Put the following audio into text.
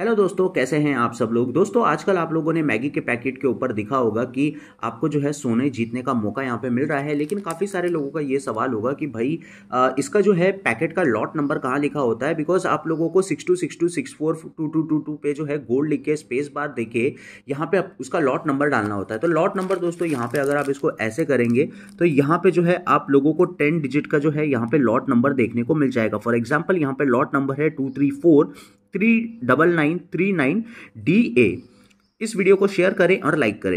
hello दोस्तों कैसे हैं आप सब लोग दोस्तों आजकल आप लोगों ने मैगी के पैकेट के ऊपर दिखा होगा कि आपको जो है सोने जीतने का मौका यहाँ पे मिल रहा है लेकिन काफ़ी सारे लोगों का ये सवाल होगा कि भाई आ, इसका जो है पैकेट का लॉट नंबर कहाँ लिखा होता है बिकॉज आप लोगों को six two six two six four two two two two पे जो है गोल्ड लिख के स्पेस बार दे के यहाँ पे उसका लॉट नंबर डालना होता है तो लॉट नंबर दोस्तों यहाँ पर अगर आप इसको ऐसे करेंगे तो यहाँ पर जो है आप लोगों को टेन डिजिट का जो है यहाँ पर लॉट नंबर देखने को मिल जाएगा फॉर एग्जाम्पल यहाँ पर लॉट नंबर है two three four three double nine three nine D A इस वीडियो को शेयर करें और लाइक करें